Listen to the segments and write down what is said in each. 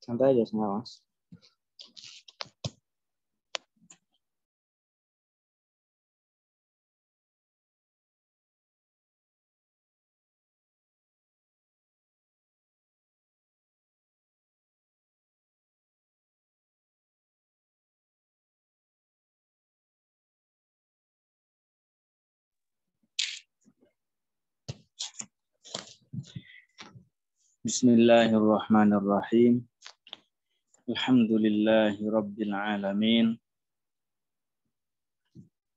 Sandallas nada más. بسم الله الرحمن الرحيم الحمد لله رب العالمين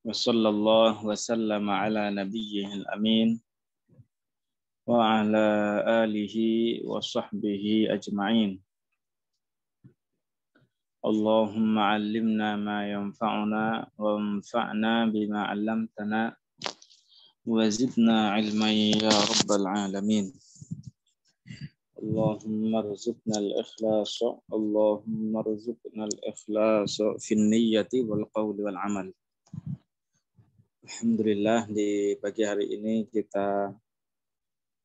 وصلى الله وسلم على نبيه الأمين وعلى آله وصحبه أجمعين اللهم علمنا ما ينفعنا وانفعنا بما علمتنا وزدنا علما يا رب العالمين اللهم ارزقنا الإخلاص اللهم ارزقنا الإخلاص في النية والقول والعمل Alhamdulillah di pagi hari ini kita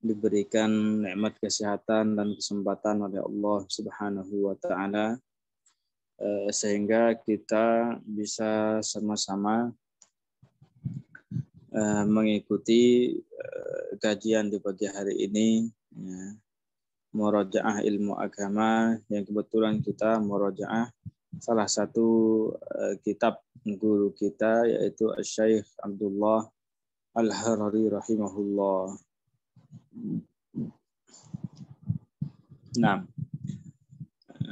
diberikan nikmat kesehatan dan kesempatan oleh Allah Subhanahu wa taala eh, sehingga kita bisa sama-sama eh, mengikuti eh, kajian di pagi hari ini ya murojaah ilmu agama yang kebetulan kita murojaah salah satu uh, kitab guru kita yaitu Syekh Abdullah Al-Harari rahimahullah. Nah,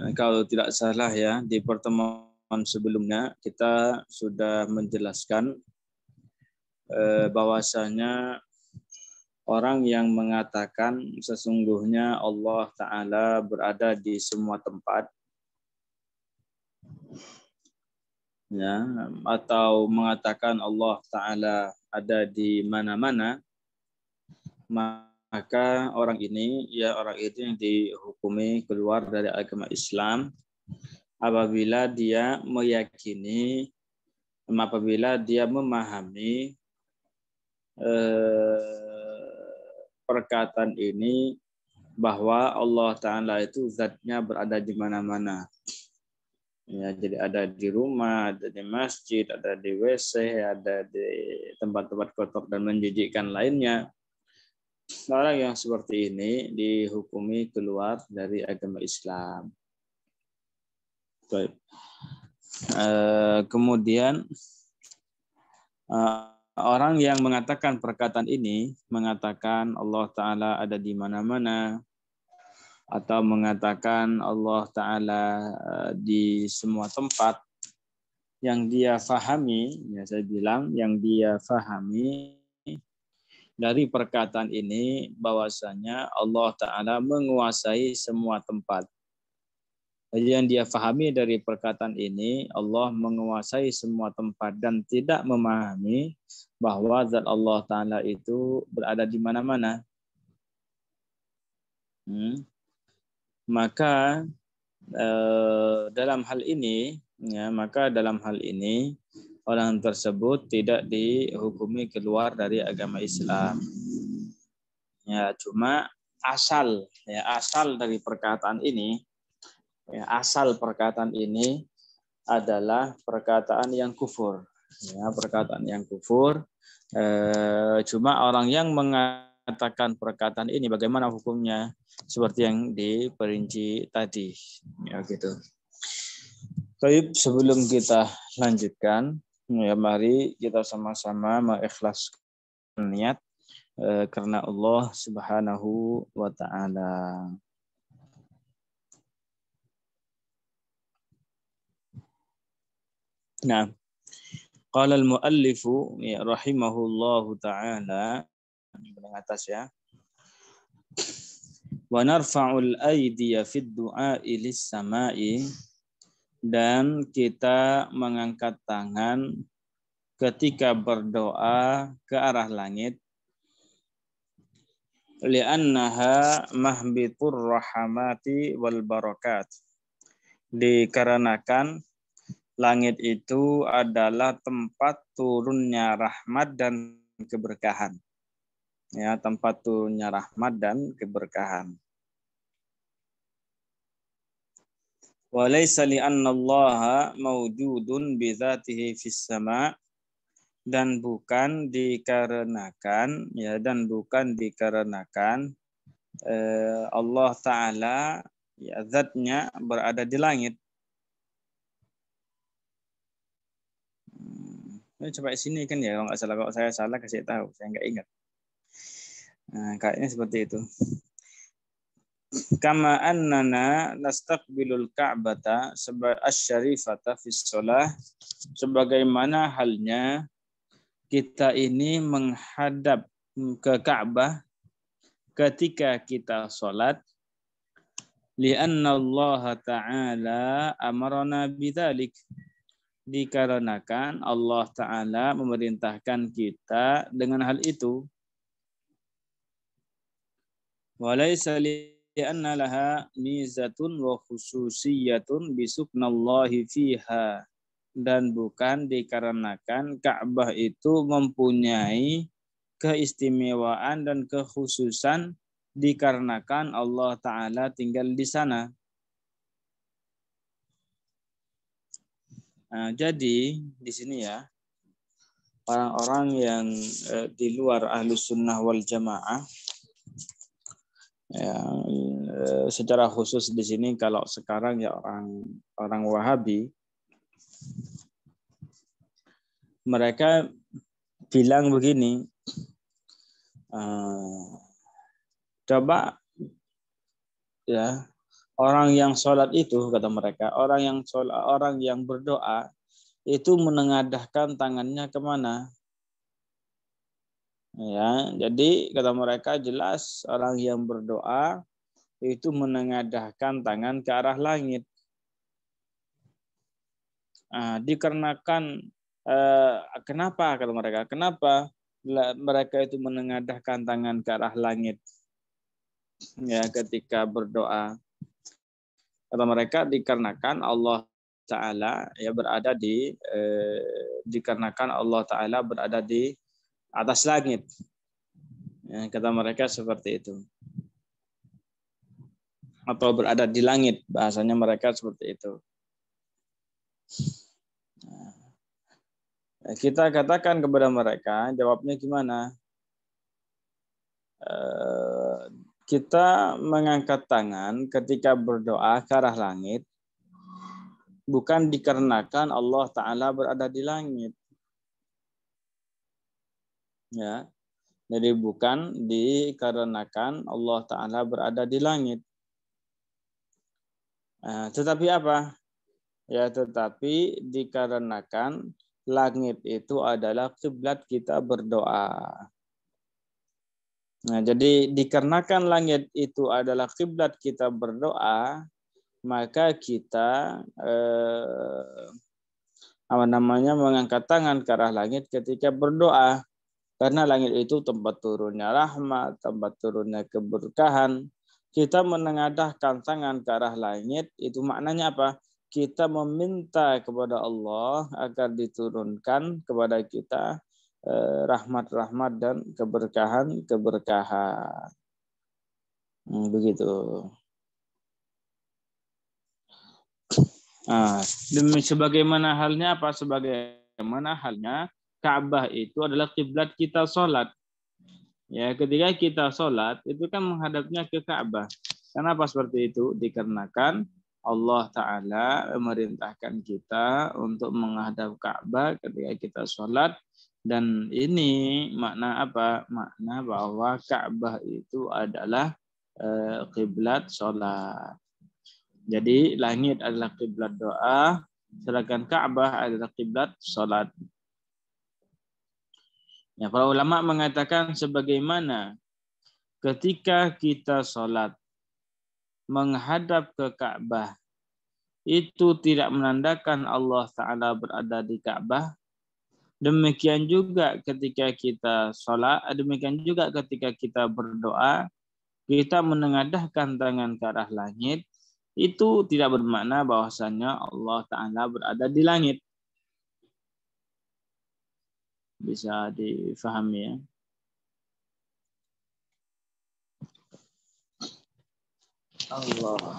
eh, kalau tidak salah ya, di pertemuan sebelumnya kita sudah menjelaskan eh, bahwasanya orang yang mengatakan sesungguhnya Allah Ta'ala berada di semua tempat ya atau mengatakan Allah Ta'ala ada di mana-mana maka orang ini ya orang itu yang dihukumi keluar dari agama Islam apabila dia meyakini apabila dia memahami eh, perkataan ini bahwa Allah Ta'ala itu zatnya berada di mana-mana. Ya, jadi ada di rumah, ada di masjid, ada di WC, ada di tempat-tempat kotor dan menjijikkan lainnya. Nah, orang yang seperti ini dihukumi keluar dari agama Islam. Baik. Uh, kemudian eh, orang yang mengatakan perkataan ini mengatakan Allah taala ada di mana-mana atau mengatakan Allah taala eh, di semua tempat yang dia fahami ya saya bilang yang dia fahami dari perkataan ini bahwasanya Allah taala menguasai semua tempat yang dia fahami dari perkataan ini, Allah menguasai semua tempat dan tidak memahami bahwa zat Allah Ta'ala itu berada di mana-mana. Hmm. Maka eh, dalam hal ini, ya, maka dalam hal ini orang tersebut tidak dihukumi keluar dari agama Islam. Ya, cuma asal ya asal dari perkataan ini Ya, asal perkataan ini adalah perkataan yang kufur. Ya, perkataan yang kufur. e, cuma orang yang mengatakan perkataan ini bagaimana hukumnya seperti yang diperinci tadi. Ya gitu. Baik, sebelum kita lanjutkan, ya mari kita sama-sama mengikhlaskan niat eh, karena Allah Subhanahu wa taala. Nah, qala al-muallifu ya, rahimahullahu taala yang atas ya. Wa narfa'ul aydiya fid du'a'i lis sama'i dan kita mengangkat tangan ketika berdoa ke arah langit li'annaha mahbitur rahamati wal barakat dikarenakan Langit itu adalah tempat turunnya rahmat dan keberkahan. Ya, tempat turunnya rahmat dan keberkahan. Walaysa li'anna Allah mawjudun bizatihi fis sama' dan bukan dikarenakan ya dan bukan dikarenakan eh, Allah taala ya zatnya berada di langit Eh, coba sini kan ya kalau nggak salah kalau saya salah kasih tahu saya nggak ingat nah, kayaknya seperti itu kama annana nastaqbilul ka'bata asy-syarifata fi sebagaimana halnya kita ini menghadap ke Ka'bah ketika kita sholat. li'anna Allah taala amarana bidzalik dikarenakan Allah Ta'ala memerintahkan kita dengan hal itu. Walaysa li'anna laha mizatun wa khususiyatun bisuknallahi fiha. Dan bukan dikarenakan Ka'bah itu mempunyai keistimewaan dan kekhususan dikarenakan Allah Ta'ala tinggal di sana. Nah, jadi di sini ya orang-orang yang eh, di luar ahlu sunnah wal jamaah ya, eh, secara khusus di sini kalau sekarang ya orang orang wahabi mereka bilang begini eh, coba ya Orang yang sholat itu kata mereka, orang yang sholat, orang yang berdoa itu menengadahkan tangannya kemana? Ya, jadi kata mereka jelas orang yang berdoa itu menengadahkan tangan ke arah langit. Nah, dikarenakan eh, kenapa kata mereka? Kenapa mereka itu menengadahkan tangan ke arah langit? Ya, ketika berdoa kata mereka dikarenakan Allah taala ya berada di eh, dikarenakan Allah taala berada di atas langit ya, kata mereka seperti itu atau berada di langit bahasanya mereka seperti itu nah, kita katakan kepada mereka jawabnya gimana eh, kita mengangkat tangan ketika berdoa ke arah langit bukan dikarenakan Allah Ta'ala berada di langit. Ya, jadi bukan dikarenakan Allah Ta'ala berada di langit. Eh, tetapi apa? Ya, tetapi dikarenakan langit itu adalah kiblat kita berdoa. Nah, jadi dikarenakan langit itu adalah kiblat kita berdoa, maka kita eh, apa namanya mengangkat tangan ke arah langit ketika berdoa. Karena langit itu tempat turunnya rahmat, tempat turunnya keberkahan. Kita menengadahkan tangan ke arah langit itu maknanya apa? Kita meminta kepada Allah agar diturunkan kepada kita Eh, rahmat-rahmat dan keberkahan-keberkahan. Hmm, begitu. Nah, demi sebagaimana halnya apa sebagaimana halnya Ka'bah itu adalah kiblat kita sholat. Ya, ketika kita sholat itu kan menghadapnya ke Ka'bah. Kenapa seperti itu? Dikarenakan Allah Ta'ala memerintahkan kita untuk menghadap Ka'bah ketika kita sholat dan ini makna apa? Makna bahwa Ka'bah itu adalah kiblat eh, sholat. Jadi langit adalah kiblat doa, sedangkan Ka'bah adalah kiblat sholat. Ya, para ulama mengatakan sebagaimana ketika kita sholat menghadap ke Ka'bah itu tidak menandakan Allah Ta'ala berada di Ka'bah, Demikian juga ketika kita sholat, demikian juga ketika kita berdoa, kita menengadahkan tangan ke arah langit, itu tidak bermakna bahwasanya Allah Ta'ala berada di langit. Bisa difahami ya. Allah.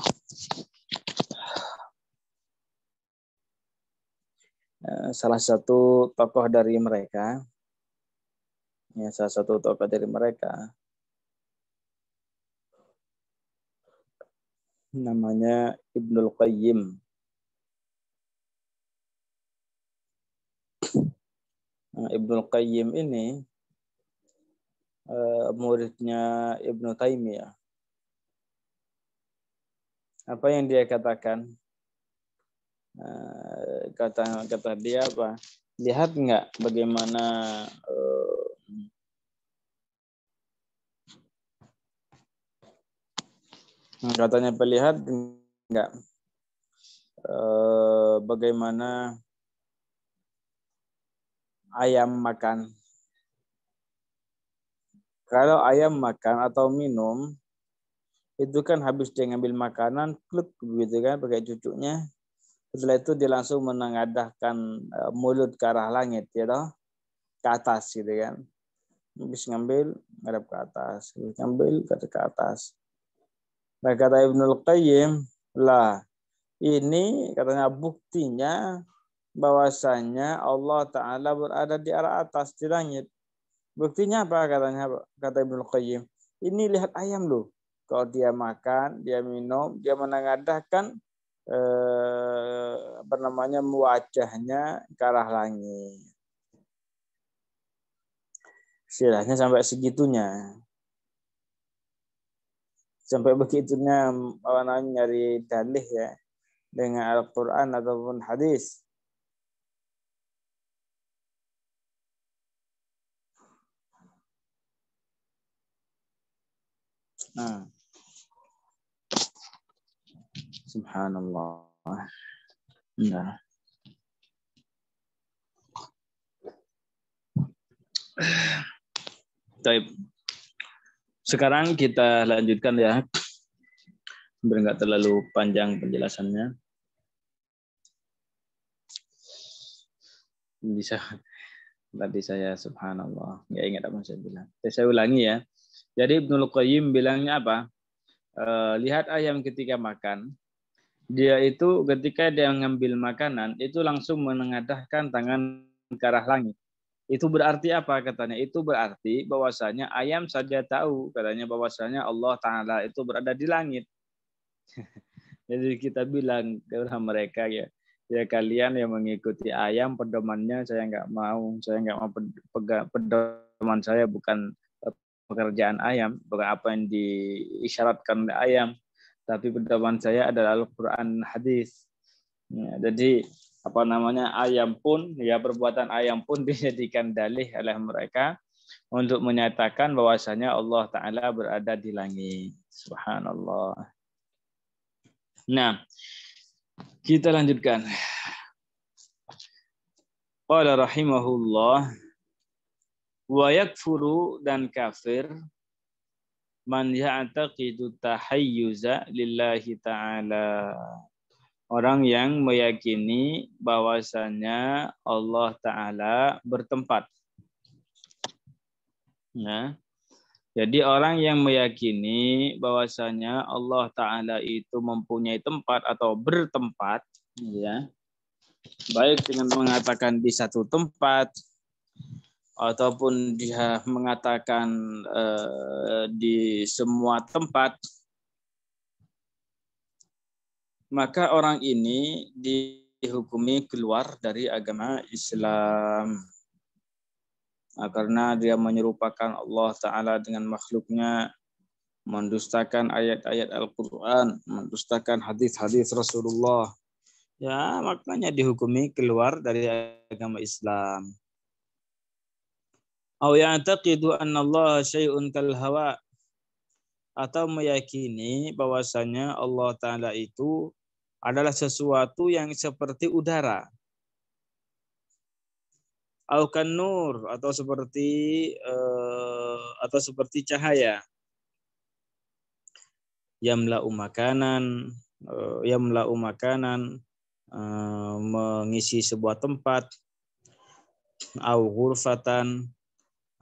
Eh, salah satu tokoh dari mereka ya salah satu tokoh dari mereka namanya Ibnul Qayyim nah, Ibnul Qayyim ini uh, muridnya Ibnu Taimiyah apa yang dia katakan eh, kata kata dia apa lihat nggak bagaimana uh, katanya pelihat nggak uh, bagaimana ayam makan kalau ayam makan atau minum itu kan habis dia ngambil makanan kluk begitu kan pakai cucuknya setelah itu dia langsung menengadahkan eh, mulut ke arah langit, ya toh, ke atas gitu kan. Habis ngambil, ngadap ke atas. ngambil, ke atas. Nah kata Ibnul Qayyim, lah ini katanya buktinya bahwasanya Allah Ta'ala berada di arah atas, di langit. Buktinya apa katanya kata Ibnul Qayyim? Ini lihat ayam loh. Kalau dia makan, dia minum, dia menengadahkan eh, apa namanya wajahnya ke arah langit. Silahnya sampai segitunya. Sampai begitunya orang nyari dalih ya dengan Al-Quran ataupun hadis. Nah, Subhanallah. Nah. Baik. Sekarang kita lanjutkan ya. Biar nggak terlalu panjang penjelasannya. Bisa tadi saya subhanallah nggak ingat apa saya bilang. Eh, saya ulangi ya. Jadi Ibnu Qayyim bilangnya apa? Eh, lihat ayam ketika makan, dia itu ketika dia mengambil makanan itu langsung menengadahkan tangan ke arah langit. Itu berarti apa katanya? Itu berarti bahwasanya ayam saja tahu katanya bahwasanya Allah taala itu berada di langit. Jadi kita bilang kepada mereka ya, ya kalian yang mengikuti ayam pedomannya saya nggak mau, saya nggak mau pegang pedoman saya bukan eh, pekerjaan ayam, bukan apa yang diisyaratkan oleh ayam tapi pedoman saya adalah Al-Quran hadis. Ya, jadi apa namanya ayam pun ya perbuatan ayam pun dijadikan dalih oleh mereka untuk menyatakan bahwasanya Allah Taala berada di langit. Subhanallah. Nah, kita lanjutkan. Qala rahimahullah wa yakfuru dan kafir man ya'taqidu tahayyuza lillahi ta'ala. Orang yang meyakini bahwasanya Allah Ta'ala bertempat. Ya. Jadi orang yang meyakini bahwasanya Allah Ta'ala itu mempunyai tempat atau bertempat, ya, baik dengan mengatakan di satu tempat, ataupun dia mengatakan eh, di semua tempat maka orang ini dihukumi keluar dari agama Islam nah, karena dia menyerupakan Allah Taala dengan makhluknya mendustakan ayat-ayat Al-Quran mendustakan hadis-hadis Rasulullah ya maknanya dihukumi keluar dari agama Islam atau ya'taqidu anna Allah syai'un kal hawa atau meyakini bahwasanya Allah taala itu adalah sesuatu yang seperti udara. Au kan nur atau seperti uh, atau seperti cahaya. Yamla umakanan, uh, eh, yamla umakanan uh, eh, mengisi sebuah tempat au hurfatan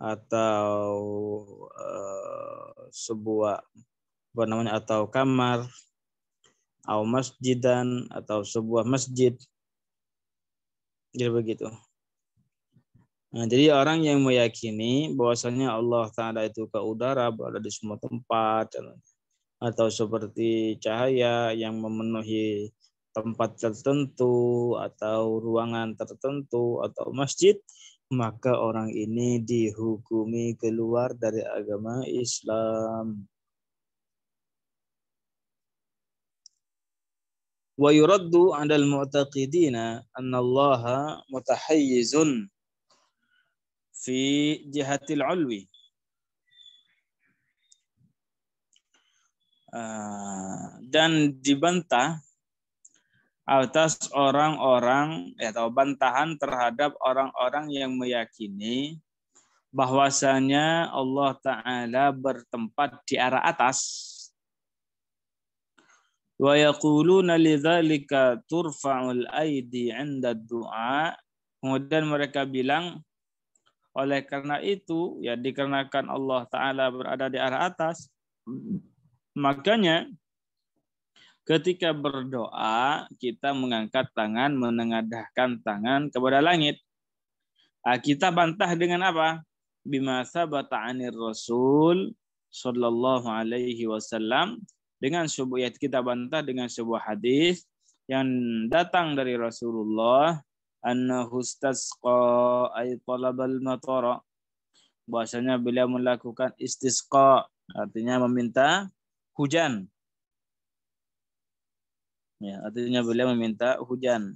atau uh, sebuah apa namanya atau kamar atau masjidan atau sebuah masjid jadi begitu nah, jadi orang yang meyakini bahwasanya Allah Taala itu ke udara berada di semua tempat atau seperti cahaya yang memenuhi tempat tertentu atau ruangan tertentu atau masjid maka orang ini dihukumi keluar dari agama Islam. Wa yuraddu 'ala al-mu'taqidina anna Allah mutahayyizun fi 'ulwi. Ah, dan dibantah atas orang-orang ya, atau bantahan terhadap orang-orang yang meyakini bahwasanya Allah Ta'ala bertempat di arah atas. Wa yaquluna lidzalika turfa'ul aidi 'inda Kemudian mereka bilang oleh karena itu ya dikarenakan Allah Ta'ala berada di arah atas. Makanya Ketika berdoa, kita mengangkat tangan, menengadahkan tangan kepada langit. Ah, kita bantah dengan apa? Bima sabata anir Rasul sallallahu alaihi wasallam dengan sebuah ya, kita bantah dengan sebuah hadis yang datang dari Rasulullah annahu istasqa ay talabal matara Bahasanya beliau melakukan istisqa artinya meminta hujan Ya, artinya beliau meminta hujan.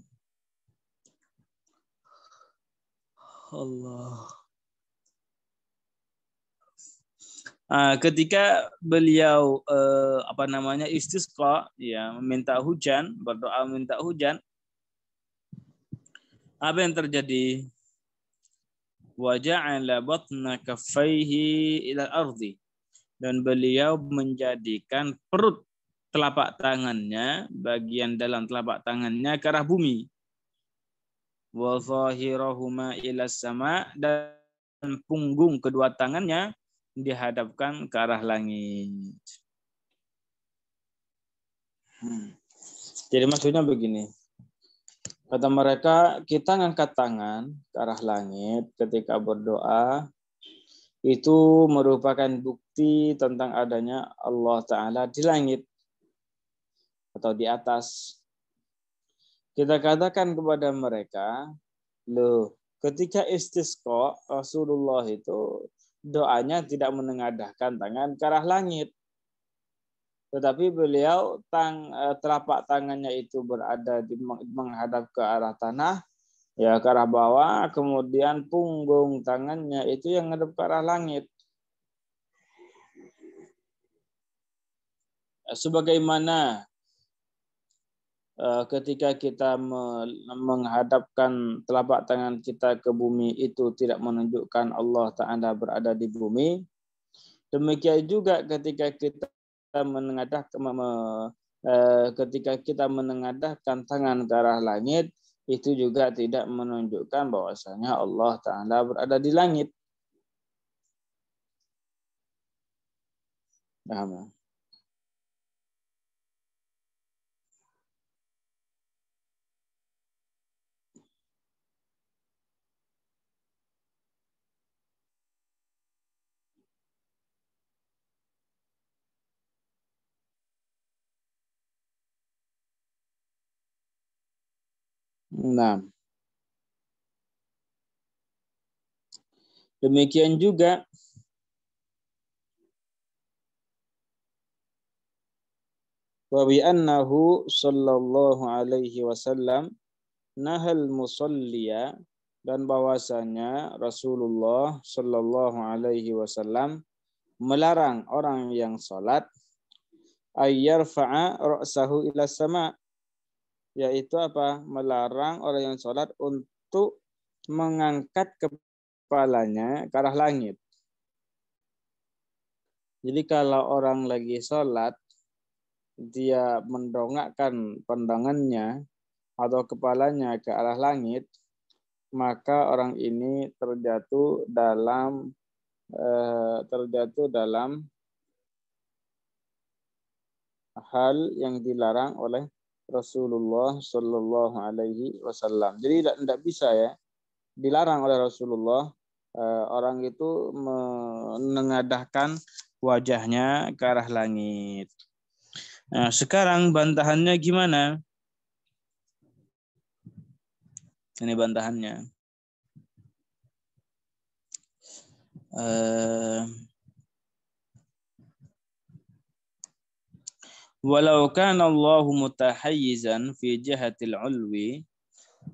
Allah. nah, ketika beliau eh, apa namanya istisqa ya meminta hujan berdoa minta hujan apa yang terjadi waja'ala batna kaffaihi ila ardi dan beliau menjadikan perut telapak tangannya, bagian dalam telapak tangannya ke arah bumi. ilas sama dan punggung kedua tangannya dihadapkan ke arah langit. Hmm. Jadi maksudnya begini. Kata mereka, kita ngangkat tangan ke arah langit ketika berdoa itu merupakan bukti tentang adanya Allah Ta'ala di langit atau di atas. Kita katakan kepada mereka, loh, ketika istisqa Rasulullah itu doanya tidak menengadahkan tangan ke arah langit. Tetapi beliau tang, eh, telapak tangannya itu berada di menghadap ke arah tanah, ya ke arah bawah, kemudian punggung tangannya itu yang menghadap ke arah langit. Sebagaimana Eh, ketika kita menghadapkan telapak tangan kita ke bumi itu tidak menunjukkan Allah Ta'ala berada di bumi. Demikian juga ketika kita menengadahkan eh, ketika kita menengadahkan tangan ke arah langit itu juga tidak menunjukkan bahwasanya Allah Ta'ala berada di langit. Nah. Demikian juga wa bi annahu sallallahu alaihi wasallam nahal musalliya dan bahwasanya Rasulullah sallallahu alaihi wasallam melarang orang yang salat ayyarfa'a ra'sahu ila sama yaitu apa melarang orang yang sholat untuk mengangkat kepalanya ke arah langit. Jadi kalau orang lagi sholat, dia mendongakkan pandangannya atau kepalanya ke arah langit, maka orang ini terjatuh dalam eh, terjatuh dalam hal yang dilarang oleh Rasulullah Shallallahu Alaihi Wasallam. Jadi tidak, bisa ya, dilarang oleh Rasulullah eh, orang itu menengadahkan wajahnya ke arah langit. Nah, sekarang bantahannya gimana? Ini bantahannya. Eh, Walau kana Allah mutahayyizan fi jihatil ulwi,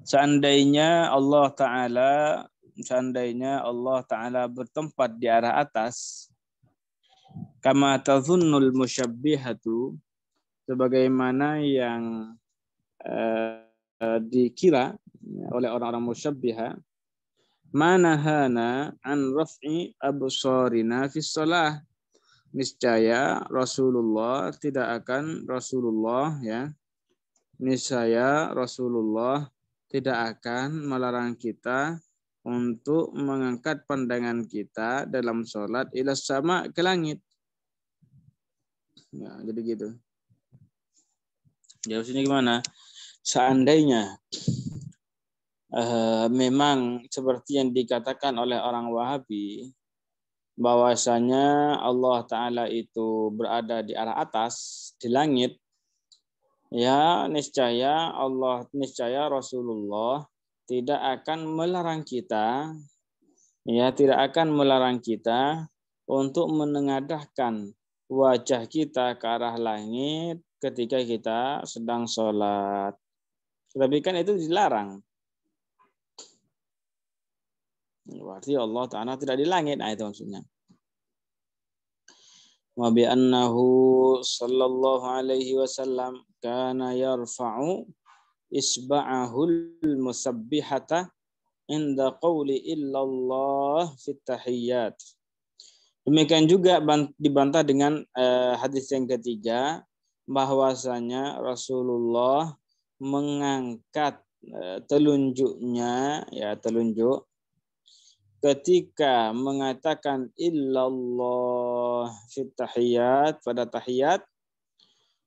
seandainya Allah taala seandainya Allah taala bertempat di arah atas, kama tazunnul musyabbihatu sebagaimana yang uh, uh, dikira oleh orang-orang musyabbiha manahana an raf'i absarina fi salah niscaya Rasulullah tidak akan Rasulullah ya niscaya Rasulullah tidak akan melarang kita untuk mengangkat pandangan kita dalam sholat ila sama ke langit. Ya, jadi gitu. sini gimana? Seandainya uh, memang seperti yang dikatakan oleh orang Wahabi, bahwasanya Allah taala itu berada di arah atas di langit ya niscaya Allah niscaya Rasulullah tidak akan melarang kita ya tidak akan melarang kita untuk menengadahkan wajah kita ke arah langit ketika kita sedang sholat. Tapi kan itu dilarang. Berarti Allah Ta'ala tidak di langit. Nah, itu maksudnya. Wa bi annahu sallallahu alaihi wasallam kana yarfa'u isba'ahul musabbihata inda qawli illallah fit tahiyyat. Demikian juga dibantah dengan eh, hadis yang ketiga bahwasanya Rasulullah mengangkat eh, telunjuknya ya telunjuk ketika mengatakan illallah fit tahiyat pada tahiyat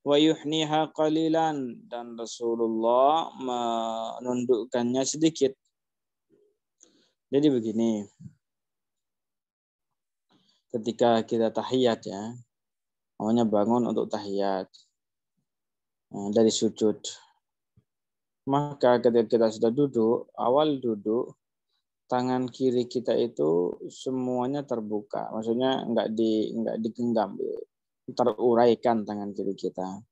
wa yuhniha qalilan dan Rasulullah menundukkannya sedikit. Jadi begini. Ketika kita tahiyat ya, namanya bangun untuk tahiyat nah, dari sujud. Maka ketika kita sudah duduk, awal duduk, tangan kiri kita itu semuanya terbuka, maksudnya nggak di nggak digenggam, teruraikan tangan kiri kita.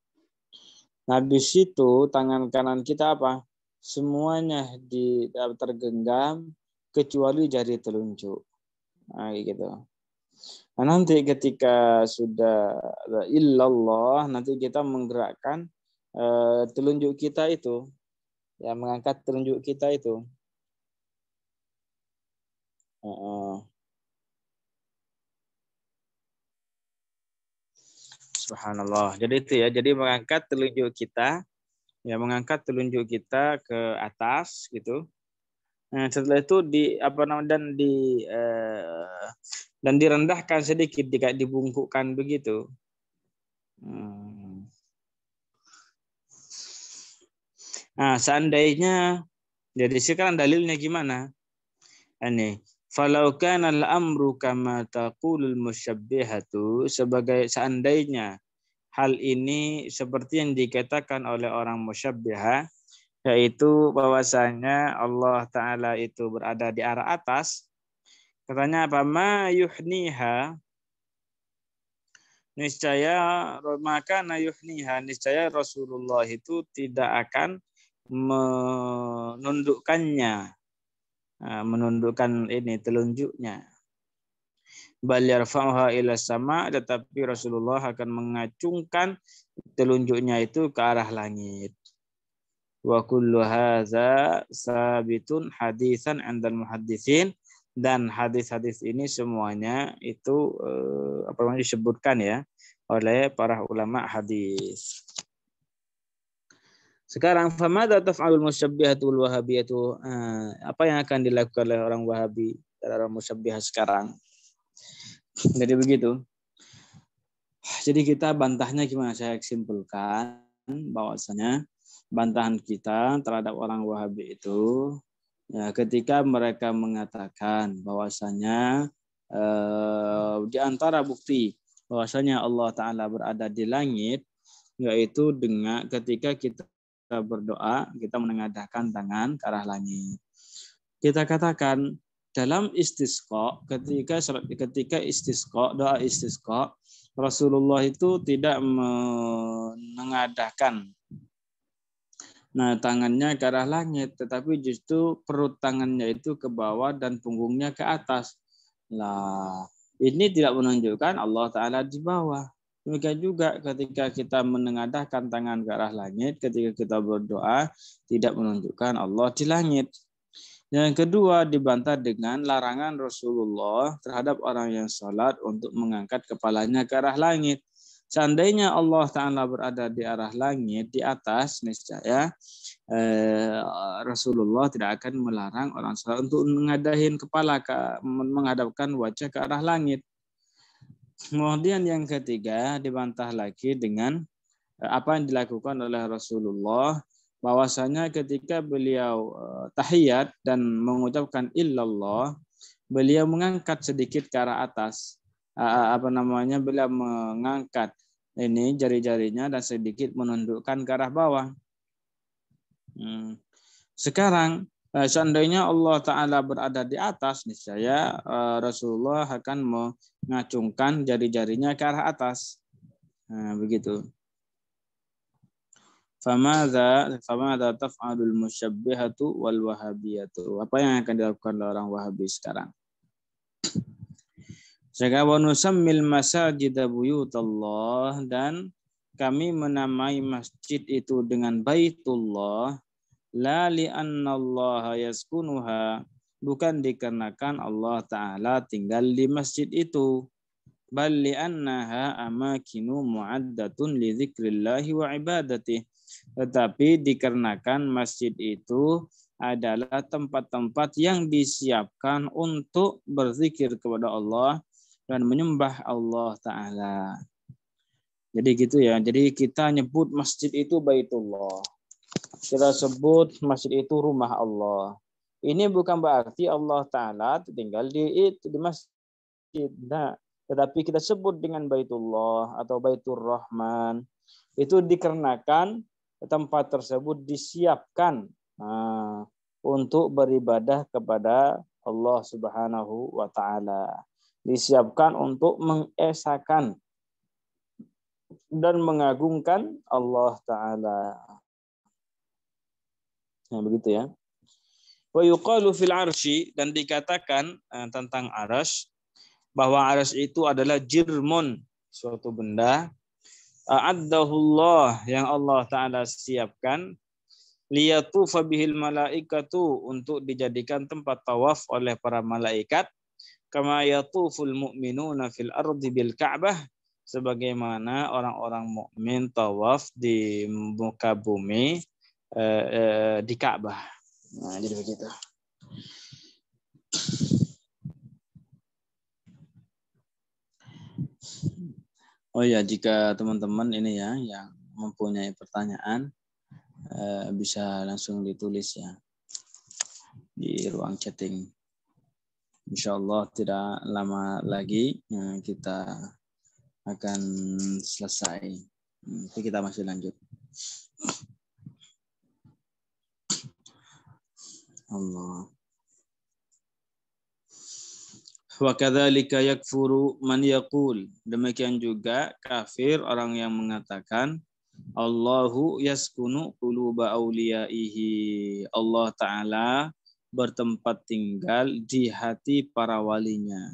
Nah, di situ tangan kanan kita apa? Semuanya di tergenggam kecuali jari telunjuk. Nah, gitu. Nah, nanti ketika sudah illallah, nanti kita menggerakkan uh, telunjuk kita itu, ya mengangkat telunjuk kita itu Subhanallah. Jadi itu ya. Jadi mengangkat telunjuk kita, ya mengangkat telunjuk kita ke atas gitu. Nah, setelah itu di apa namanya dan di eh, dan direndahkan sedikit tidak dibungkukkan begitu. Hmm. Nah, seandainya jadi sekarang dalilnya gimana? Ini Falau kana al-amru kama taqulul musyabbihatu sebagai seandainya hal ini seperti yang dikatakan oleh orang musyabbiha yaitu bahwasanya Allah taala itu berada di arah atas katanya apa ma yuhniha niscaya maka na yuhniha niscaya Rasulullah itu tidak akan menundukkannya Ah, menundukkan ini telunjuknya. Bal ila sama tetapi Rasulullah akan mengacungkan telunjuknya itu ke arah langit. Wa kullu hadza sabitun hadisan andal muhaddisin dan hadis-hadis ini semuanya itu eh, apa namanya disebutkan ya oleh para ulama hadis. Sekarang famada taf'alul musyabbihatul wahabiyatu? Ah, apa yang akan dilakukan oleh orang Wahabi terhadap musyabbihah sekarang? Jadi begitu. Jadi kita bantahnya gimana saya simpulkan bahwasanya bantahan kita terhadap orang Wahabi itu ya ketika mereka mengatakan bahwasanya eh, di antara bukti bahwasanya Allah taala berada di langit yaitu dengan ketika kita kita berdoa, kita menengadahkan tangan ke arah langit. Kita katakan dalam istisqa ketika ketika istisqa doa istisqa Rasulullah itu tidak menengadahkan nah tangannya ke arah langit tetapi justru perut tangannya itu ke bawah dan punggungnya ke atas lah ini tidak menunjukkan Allah taala di bawah Demikian juga ketika kita menengadahkan tangan ke arah langit, ketika kita berdoa, tidak menunjukkan Allah di langit. Yang kedua dibantah dengan larangan Rasulullah terhadap orang yang sholat untuk mengangkat kepalanya ke arah langit. Seandainya Allah Ta'ala berada di arah langit, di atas, niscaya eh, Rasulullah tidak akan melarang orang sholat untuk mengadahin kepala, ke, menghadapkan wajah ke arah langit. Kemudian yang ketiga dibantah lagi dengan eh, apa yang dilakukan oleh Rasulullah bahwasanya ketika beliau eh, tahiyat dan mengucapkan illallah beliau mengangkat sedikit ke arah atas eh, apa namanya beliau mengangkat ini jari-jarinya dan sedikit menundukkan ke arah bawah hmm. sekarang Nah, seandainya Allah Ta'ala berada di atas, niscaya eh, Rasulullah akan mengacungkan jari-jarinya ke arah atas. Nah, begitu. Famada famada taf'alul musyabbihatu wal wahabiyatu. Apa yang akan dilakukan oleh orang Wahabi sekarang? Jaga wa nusammil masajid buyutallah dan kami menamai masjid itu dengan Baitullah la li'annallaha yaskunuha bukan dikarenakan Allah taala tinggal di masjid itu bal li'annaha amakinu mu'addatun li dzikrillah wa ibadatih tetapi dikarenakan masjid itu adalah tempat-tempat yang disiapkan untuk berzikir kepada Allah dan menyembah Allah Ta'ala. Jadi gitu ya. Jadi kita nyebut masjid itu Baitullah. Kita sebut masjid itu rumah Allah. Ini bukan berarti Allah Ta'ala tinggal di itu di masjid. Nah, tetapi kita sebut dengan Baitullah atau Baitur Rahman. Itu dikarenakan tempat tersebut disiapkan nah, untuk beribadah kepada Allah Subhanahu wa taala. Disiapkan untuk mengesahkan dan mengagungkan Allah taala. Nah, begitu ya. Wa yuqalu fil arsy dan dikatakan eh, tentang arsy bahwa arsy itu adalah jirmun, suatu benda a'addahullah yang Allah taala siapkan liyatufa bihil malaikatu untuk dijadikan tempat tawaf oleh para malaikat kama yatuful mu'minuna fil ardi bil ka'bah sebagaimana orang-orang mukmin tawaf di muka bumi Eh, eh, di Ka'bah. Nah, jadi begitu. Oh ya, jika teman-teman ini ya yang mempunyai pertanyaan eh, bisa langsung ditulis ya di ruang chatting. Insya Allah tidak lama lagi kita akan selesai. Nanti kita masih lanjut. Allah. Wa kadzalika yakfuru man yaqul. Demikian juga kafir orang yang mengatakan Allahu yaskunu quluba auliyaihi. Allah taala bertempat tinggal di hati para walinya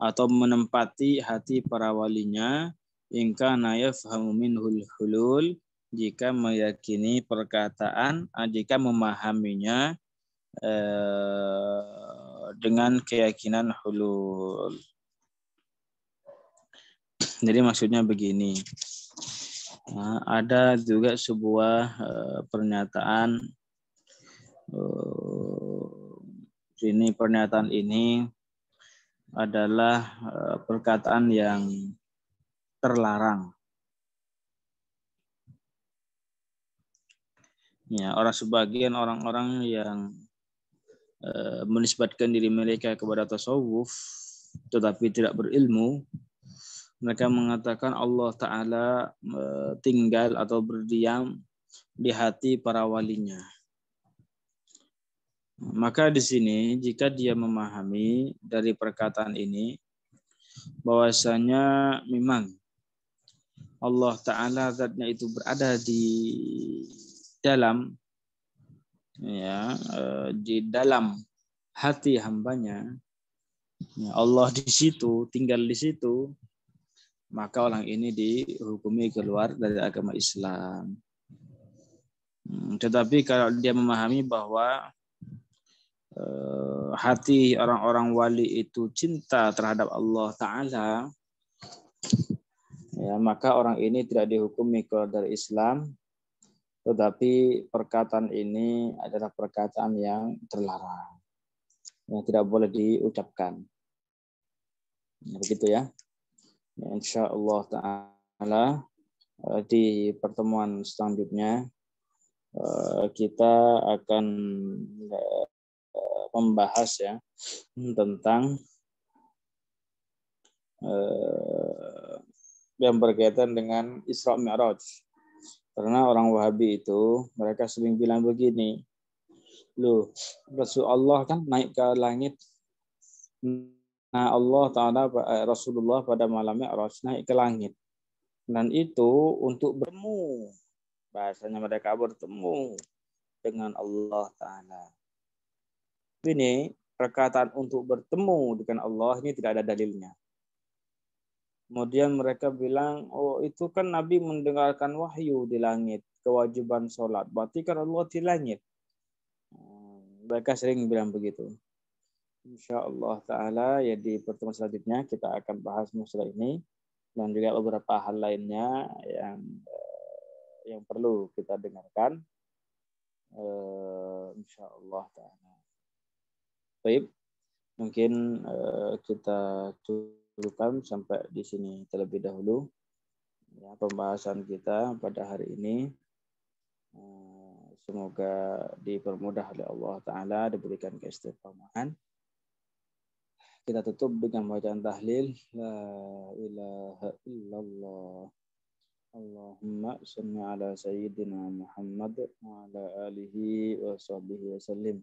atau menempati hati para walinya ingka kana yafhamu minhul hulul jika meyakini perkataan, ah, jika memahaminya eh, dengan keyakinan hulul. Jadi maksudnya begini. Nah, ada juga sebuah eh, pernyataan eh, ini pernyataan ini adalah eh, perkataan yang terlarang ya orang sebagian orang-orang yang uh, menisbatkan diri mereka kepada tasawuf tetapi tidak berilmu mereka mengatakan Allah taala eh, tinggal atau berdiam di hati para walinya maka di sini jika dia memahami dari perkataan ini bahwasanya memang Allah taala zatnya itu berada di dalam ya eh, di dalam hati hambanya ya, Allah di situ tinggal di situ maka orang ini dihukumi keluar dari agama Islam hmm, tetapi kalau dia memahami bahwa eh, hati orang-orang wali itu cinta terhadap Allah Taala ya maka orang ini tidak dihukumi keluar dari Islam tetapi perkataan ini adalah perkataan yang terlarang. Yang tidak boleh diucapkan. Ya, begitu ya. ya Insya Allah Ta'ala eh, di pertemuan selanjutnya eh, kita akan eh, membahas ya tentang yang berkaitan dengan Isra Mi'raj. Karena orang Wahabi itu mereka sering bilang begini, loh Rasulullah kan naik ke langit, nah Allah Taala eh, Rasulullah pada malamnya Arsh naik ke langit. Dan itu untuk bertemu, bahasanya mereka bertemu dengan Allah Taala. Ini perkataan untuk bertemu dengan Allah ini tidak ada dalilnya. Kemudian mereka bilang, oh itu kan Nabi mendengarkan wahyu di langit, kewajiban sholat. Berarti kan Allah di langit. Hmm, mereka sering bilang begitu. Insya Allah Ta'ala ya di pertemuan selanjutnya kita akan bahas masalah ini dan juga beberapa hal lainnya yang eh, yang perlu kita dengarkan. Eh, Insya Allah Ta'ala. Baik, mungkin eh, kita tutup dahulukan sampai di sini terlebih dahulu ya, pembahasan kita pada hari ini. Eh, semoga dipermudah oleh Allah Ta'ala, diberikan keistiqomahan. Kita tutup dengan bacaan tahlil. La ilaha illallah. Allahumma salli ala sayyidina Muhammad wa ala alihi wa sahbihi wa sallim.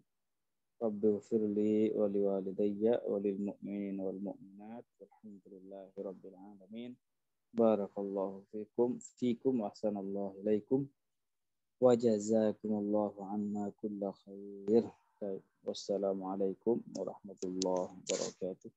Rabbi firli wa liwalidayya wa lil rabbil alamin. Barakallahu fikum fikum wa ahsanallahu ilaikum anna kulla khair. Wassalamualaikum warahmatullahi wabarakatuh.